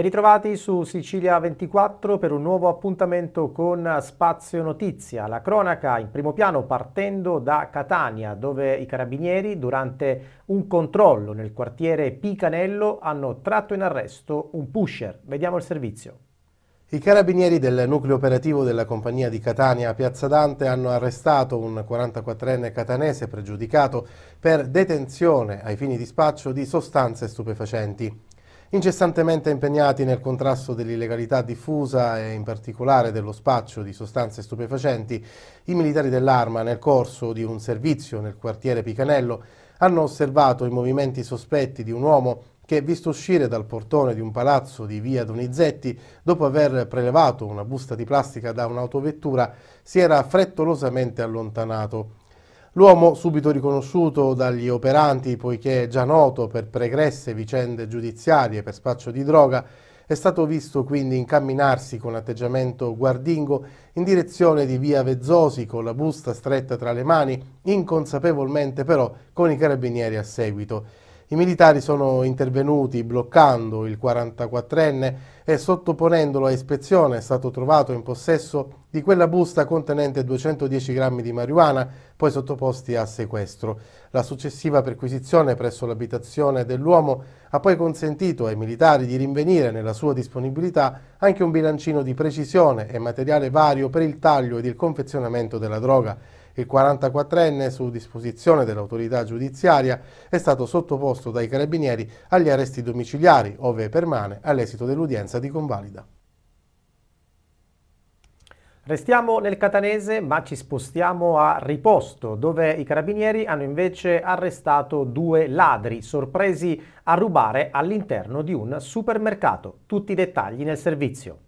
Ben ritrovati su Sicilia 24 per un nuovo appuntamento con Spazio Notizia. La cronaca in primo piano partendo da Catania, dove i carabinieri durante un controllo nel quartiere Picanello hanno tratto in arresto un pusher. Vediamo il servizio. I carabinieri del nucleo operativo della compagnia di Catania a Piazza Dante hanno arrestato un 44enne catanese pregiudicato per detenzione ai fini di spaccio di sostanze stupefacenti incessantemente impegnati nel contrasto dell'illegalità diffusa e in particolare dello spaccio di sostanze stupefacenti, i militari dell'Arma nel corso di un servizio nel quartiere Picanello hanno osservato i movimenti sospetti di un uomo che, visto uscire dal portone di un palazzo di via Donizetti, dopo aver prelevato una busta di plastica da un'autovettura, si era frettolosamente allontanato. L'uomo, subito riconosciuto dagli operanti poiché già noto per pregresse vicende giudiziarie per spaccio di droga, è stato visto quindi incamminarsi con atteggiamento guardingo in direzione di via Vezzosi con la busta stretta tra le mani, inconsapevolmente però con i carabinieri a seguito. I militari sono intervenuti bloccando il 44enne e sottoponendolo a ispezione è stato trovato in possesso di quella busta contenente 210 grammi di marijuana, poi sottoposti a sequestro. La successiva perquisizione presso l'abitazione dell'uomo ha poi consentito ai militari di rinvenire nella sua disponibilità anche un bilancino di precisione e materiale vario per il taglio ed il confezionamento della droga. Il 44enne, su disposizione dell'autorità giudiziaria, è stato sottoposto dai carabinieri agli arresti domiciliari, ove permane all'esito dell'udienza di convalida. Restiamo nel catanese ma ci spostiamo a Riposto dove i carabinieri hanno invece arrestato due ladri sorpresi a rubare all'interno di un supermercato. Tutti i dettagli nel servizio.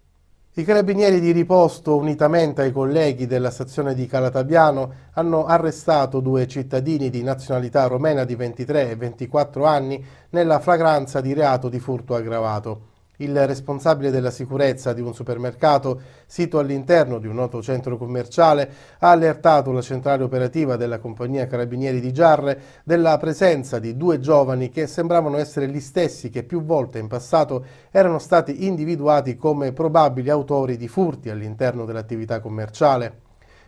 I carabinieri di riposto, unitamente ai colleghi della stazione di Calatabiano, hanno arrestato due cittadini di nazionalità romena di 23 e 24 anni nella flagranza di reato di furto aggravato. Il responsabile della sicurezza di un supermercato, sito all'interno di un noto centro commerciale, ha allertato la centrale operativa della compagnia Carabinieri di Giarre della presenza di due giovani che sembravano essere gli stessi che più volte in passato erano stati individuati come probabili autori di furti all'interno dell'attività commerciale.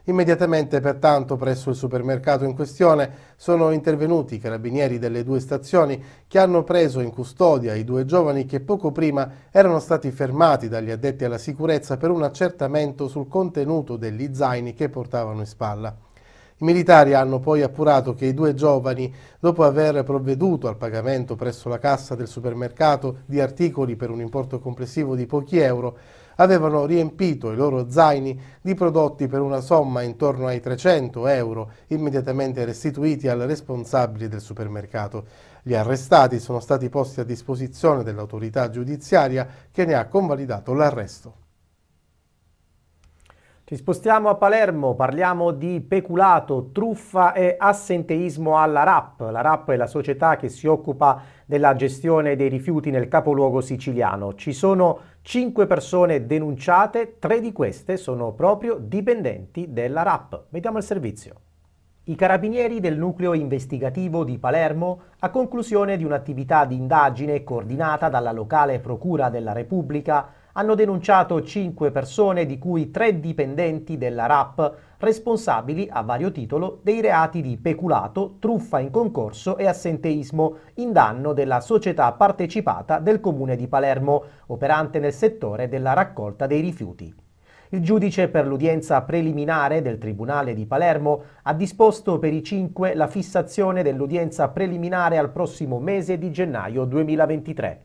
Immediatamente pertanto presso il supermercato in questione sono intervenuti i carabinieri delle due stazioni che hanno preso in custodia i due giovani che poco prima erano stati fermati dagli addetti alla sicurezza per un accertamento sul contenuto degli zaini che portavano in spalla. I militari hanno poi appurato che i due giovani, dopo aver provveduto al pagamento presso la cassa del supermercato di articoli per un importo complessivo di pochi euro, avevano riempito i loro zaini di prodotti per una somma intorno ai 300 euro, immediatamente restituiti al responsabile del supermercato. Gli arrestati sono stati posti a disposizione dell'autorità giudiziaria che ne ha convalidato l'arresto. Ci spostiamo a Palermo, parliamo di peculato, truffa e assenteismo alla RAP. La RAP è la società che si occupa della gestione dei rifiuti nel capoluogo siciliano. Ci sono 5 persone denunciate, 3 di queste sono proprio dipendenti della RAP. Vediamo il servizio. I carabinieri del nucleo investigativo di Palermo, a conclusione di un'attività di indagine coordinata dalla locale Procura della Repubblica, hanno denunciato 5 persone, di cui 3 dipendenti della RAP, responsabili a vario titolo dei reati di peculato, truffa in concorso e assenteismo in danno della società partecipata del Comune di Palermo, operante nel settore della raccolta dei rifiuti. Il giudice per l'udienza preliminare del Tribunale di Palermo ha disposto per i cinque la fissazione dell'udienza preliminare al prossimo mese di gennaio 2023.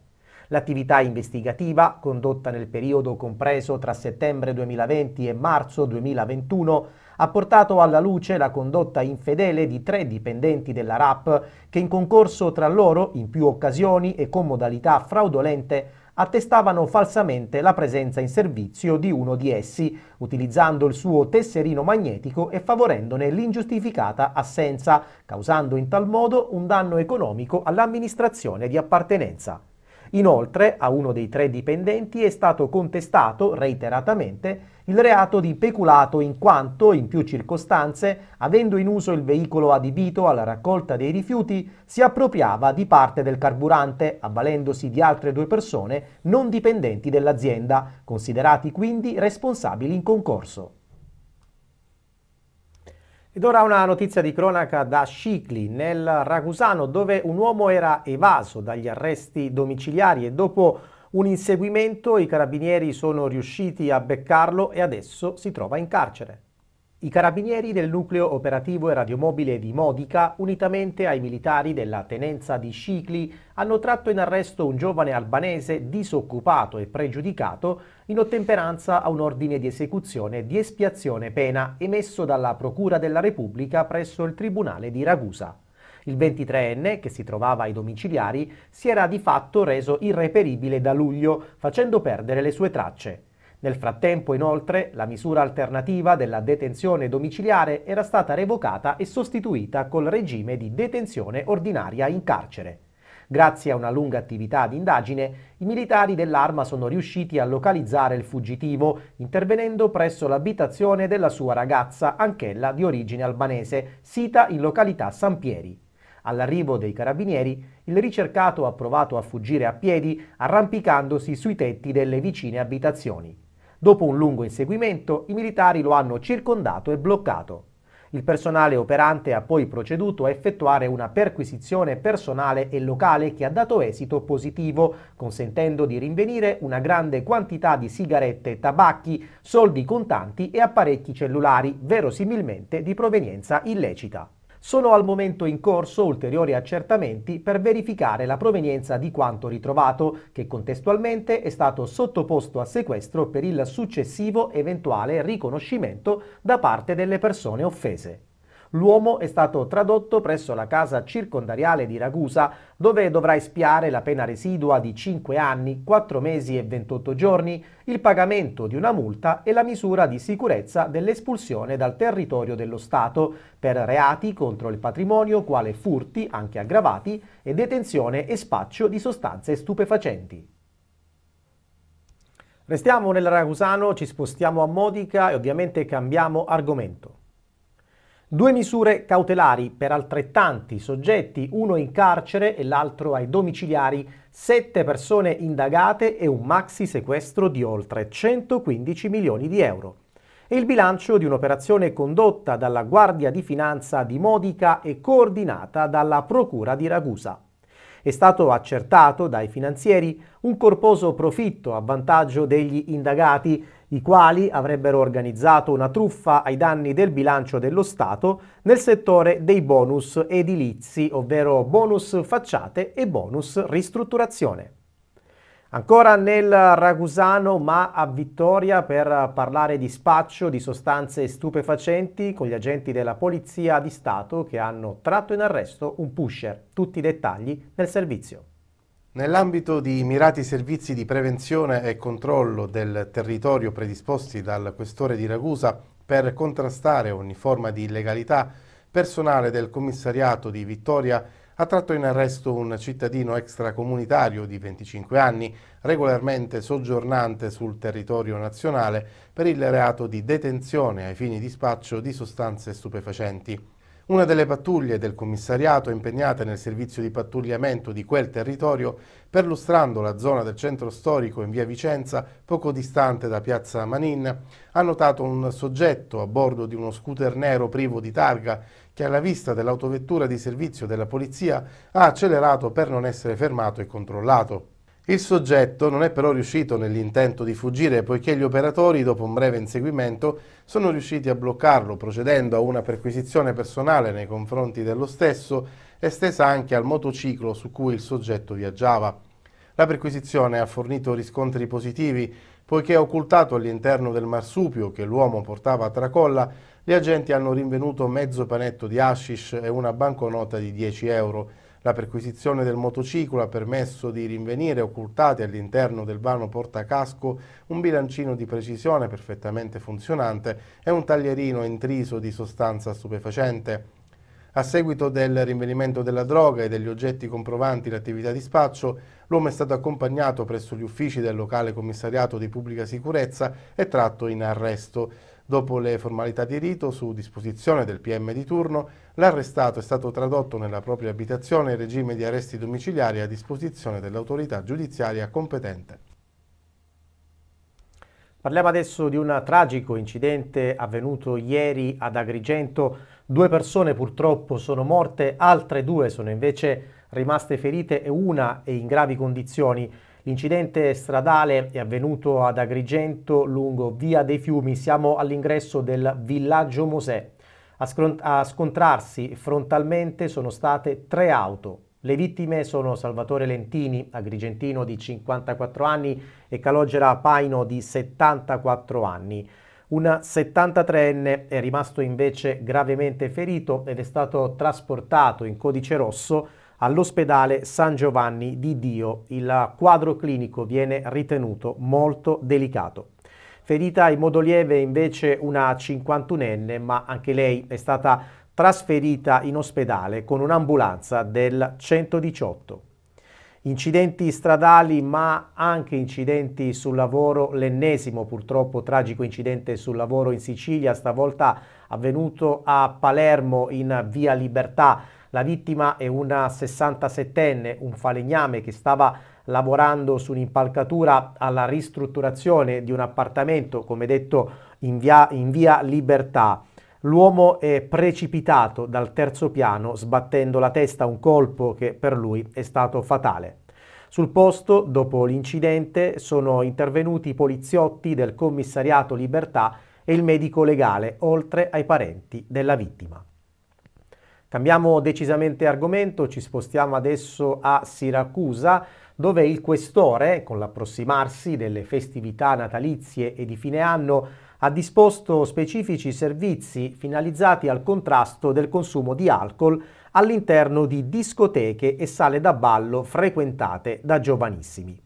L'attività investigativa, condotta nel periodo compreso tra settembre 2020 e marzo 2021, ha portato alla luce la condotta infedele di tre dipendenti della RAP che in concorso tra loro, in più occasioni e con modalità fraudolente, attestavano falsamente la presenza in servizio di uno di essi, utilizzando il suo tesserino magnetico e favorendone l'ingiustificata assenza, causando in tal modo un danno economico all'amministrazione di appartenenza. Inoltre, a uno dei tre dipendenti è stato contestato reiteratamente il reato di peculato in quanto, in più circostanze, avendo in uso il veicolo adibito alla raccolta dei rifiuti, si appropriava di parte del carburante, avvalendosi di altre due persone non dipendenti dell'azienda, considerati quindi responsabili in concorso. Ed ora una notizia di cronaca da Scicli, nel Ragusano, dove un uomo era evaso dagli arresti domiciliari e dopo un inseguimento i carabinieri sono riusciti a beccarlo e adesso si trova in carcere. I carabinieri del nucleo operativo e radiomobile di Modica, unitamente ai militari della tenenza di Scicli, hanno tratto in arresto un giovane albanese disoccupato e pregiudicato in ottemperanza a un ordine di esecuzione di espiazione pena emesso dalla Procura della Repubblica presso il Tribunale di Ragusa. Il 23enne, che si trovava ai domiciliari, si era di fatto reso irreperibile da luglio, facendo perdere le sue tracce. Nel frattempo, inoltre, la misura alternativa della detenzione domiciliare era stata revocata e sostituita col regime di detenzione ordinaria in carcere. Grazie a una lunga attività di indagine, i militari dell'arma sono riusciti a localizzare il fuggitivo, intervenendo presso l'abitazione della sua ragazza, anch'ella di origine albanese, sita in località San Pieri. All'arrivo dei carabinieri, il ricercato ha provato a fuggire a piedi, arrampicandosi sui tetti delle vicine abitazioni. Dopo un lungo inseguimento, i militari lo hanno circondato e bloccato. Il personale operante ha poi proceduto a effettuare una perquisizione personale e locale che ha dato esito positivo, consentendo di rinvenire una grande quantità di sigarette, tabacchi, soldi contanti e apparecchi cellulari, verosimilmente di provenienza illecita. Sono al momento in corso ulteriori accertamenti per verificare la provenienza di quanto ritrovato, che contestualmente è stato sottoposto a sequestro per il successivo eventuale riconoscimento da parte delle persone offese. L'uomo è stato tradotto presso la casa circondariale di Ragusa, dove dovrà espiare la pena residua di 5 anni, 4 mesi e 28 giorni, il pagamento di una multa e la misura di sicurezza dell'espulsione dal territorio dello Stato per reati contro il patrimonio quale furti, anche aggravati, e detenzione e spaccio di sostanze stupefacenti. Restiamo nel Ragusano, ci spostiamo a Modica e ovviamente cambiamo argomento. Due misure cautelari per altrettanti soggetti, uno in carcere e l'altro ai domiciliari, sette persone indagate e un maxi sequestro di oltre 115 milioni di euro. E il bilancio di un'operazione condotta dalla Guardia di Finanza di Modica e coordinata dalla Procura di Ragusa. È stato accertato dai finanzieri un corposo profitto a vantaggio degli indagati, i quali avrebbero organizzato una truffa ai danni del bilancio dello Stato nel settore dei bonus edilizi, ovvero bonus facciate e bonus ristrutturazione. Ancora nel Ragusano ma a Vittoria per parlare di spaccio di sostanze stupefacenti con gli agenti della Polizia di Stato che hanno tratto in arresto un pusher. Tutti i dettagli nel servizio. Nell'ambito di mirati servizi di prevenzione e controllo del territorio predisposti dal questore di Ragusa per contrastare ogni forma di illegalità, personale del commissariato di Vittoria ha tratto in arresto un cittadino extracomunitario di 25 anni, regolarmente soggiornante sul territorio nazionale, per il reato di detenzione ai fini di spaccio di sostanze stupefacenti. Una delle pattuglie del commissariato è impegnata nel servizio di pattugliamento di quel territorio, perlustrando la zona del centro storico in via Vicenza, poco distante da piazza Manin, ha notato un soggetto a bordo di uno scooter nero privo di targa che alla vista dell'autovettura di servizio della polizia ha accelerato per non essere fermato e controllato. Il soggetto non è però riuscito nell'intento di fuggire poiché gli operatori, dopo un breve inseguimento, sono riusciti a bloccarlo procedendo a una perquisizione personale nei confronti dello stesso, estesa anche al motociclo su cui il soggetto viaggiava. La perquisizione ha fornito riscontri positivi poiché occultato all'interno del marsupio che l'uomo portava a tracolla, gli agenti hanno rinvenuto mezzo panetto di hashish e una banconota di 10 euro. La perquisizione del motociclo ha permesso di rinvenire occultati all'interno del vano portacasco un bilancino di precisione perfettamente funzionante e un taglierino intriso di sostanza stupefacente. A seguito del rinvenimento della droga e degli oggetti comprovanti l'attività di spaccio, l'uomo è stato accompagnato presso gli uffici del locale commissariato di pubblica sicurezza e tratto in arresto. Dopo le formalità di rito, su disposizione del PM di turno, l'arrestato è stato tradotto nella propria abitazione in regime di arresti domiciliari a disposizione dell'autorità giudiziaria competente. Parliamo adesso di un tragico incidente avvenuto ieri ad Agrigento. Due persone purtroppo sono morte, altre due sono invece rimaste ferite e una è in gravi condizioni. L'incidente stradale è avvenuto ad Agrigento lungo Via dei Fiumi, siamo all'ingresso del villaggio Mosè. A, scontrarsi frontalmente sono state tre auto. Le vittime sono Salvatore Lentini, agrigentino di 54 anni, e Calogera Paino di 74 anni. Un 73enne è rimasto invece gravemente ferito ed è stato trasportato in codice rosso all'ospedale San Giovanni di Dio. Il quadro clinico viene ritenuto molto delicato. Ferita in modo lieve invece una 51enne, ma anche lei è stata trasferita in ospedale con un'ambulanza del 118. Incidenti stradali ma anche incidenti sul lavoro, l'ennesimo purtroppo tragico incidente sul lavoro in Sicilia, stavolta avvenuto a Palermo in via Libertà la vittima è una 67enne, un falegname che stava lavorando su un'impalcatura alla ristrutturazione di un appartamento, come detto, in via, in via Libertà. L'uomo è precipitato dal terzo piano sbattendo la testa a un colpo che per lui è stato fatale. Sul posto, dopo l'incidente, sono intervenuti i poliziotti del commissariato Libertà e il medico legale, oltre ai parenti della vittima. Cambiamo decisamente argomento, ci spostiamo adesso a Siracusa, dove il questore, con l'approssimarsi delle festività natalizie e di fine anno, ha disposto specifici servizi finalizzati al contrasto del consumo di alcol all'interno di discoteche e sale da ballo frequentate da giovanissimi.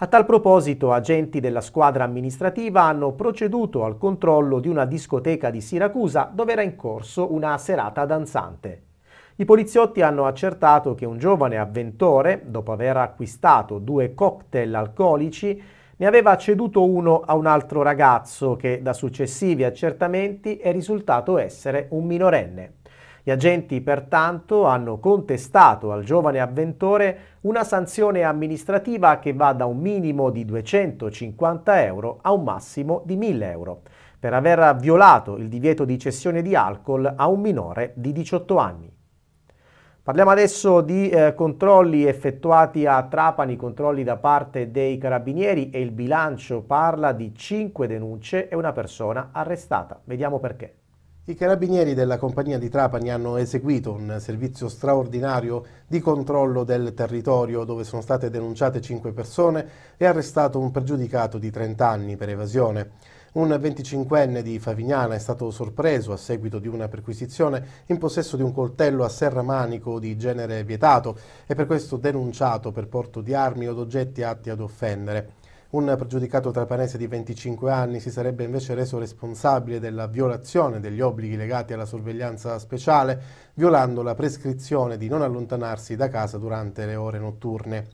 A tal proposito, agenti della squadra amministrativa hanno proceduto al controllo di una discoteca di Siracusa dove era in corso una serata danzante. I poliziotti hanno accertato che un giovane avventore, dopo aver acquistato due cocktail alcolici, ne aveva ceduto uno a un altro ragazzo che da successivi accertamenti è risultato essere un minorenne. Gli agenti pertanto hanno contestato al giovane avventore una sanzione amministrativa che va da un minimo di 250 euro a un massimo di 1000 euro per aver violato il divieto di cessione di alcol a un minore di 18 anni. Parliamo adesso di eh, controlli effettuati a Trapani, controlli da parte dei carabinieri e il bilancio parla di 5 denunce e una persona arrestata. Vediamo perché. I carabinieri della compagnia di Trapani hanno eseguito un servizio straordinario di controllo del territorio dove sono state denunciate 5 persone e arrestato un pregiudicato di 30 anni per evasione. Un 25enne di Favignana è stato sorpreso a seguito di una perquisizione in possesso di un coltello a serra manico di genere vietato e per questo denunciato per porto di armi o oggetti atti ad offendere. Un pregiudicato trapanese di 25 anni si sarebbe invece reso responsabile della violazione degli obblighi legati alla sorveglianza speciale, violando la prescrizione di non allontanarsi da casa durante le ore notturne.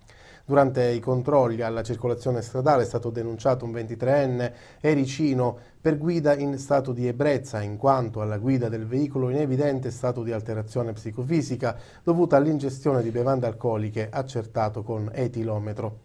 Durante i controlli alla circolazione stradale è stato denunciato un 23enne ericino per guida in stato di ebbrezza, in quanto alla guida del veicolo in evidente stato di alterazione psicofisica dovuta all'ingestione di bevande alcoliche accertato con etilometro.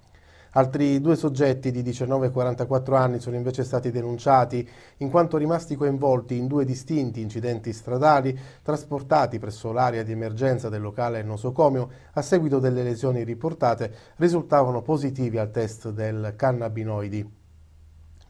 Altri due soggetti di 19 e 44 anni sono invece stati denunciati in quanto rimasti coinvolti in due distinti incidenti stradali trasportati presso l'area di emergenza del locale nosocomio a seguito delle lesioni riportate risultavano positivi al test del cannabinoidi.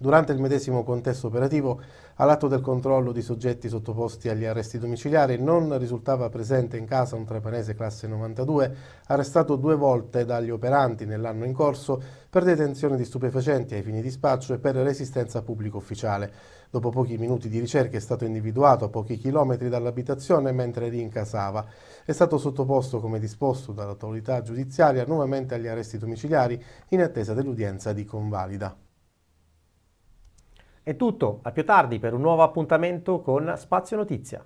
Durante il medesimo contesto operativo, all'atto del controllo di soggetti sottoposti agli arresti domiciliari, non risultava presente in casa un trapanese classe 92, arrestato due volte dagli operanti nell'anno in corso per detenzione di stupefacenti ai fini di spaccio e per resistenza a pubblico ufficiale. Dopo pochi minuti di ricerca è stato individuato a pochi chilometri dall'abitazione mentre rincasava. È stato sottoposto, come disposto dall'autorità giudiziaria, nuovamente agli arresti domiciliari in attesa dell'udienza di convalida. È tutto, a più tardi per un nuovo appuntamento con Spazio Notizia.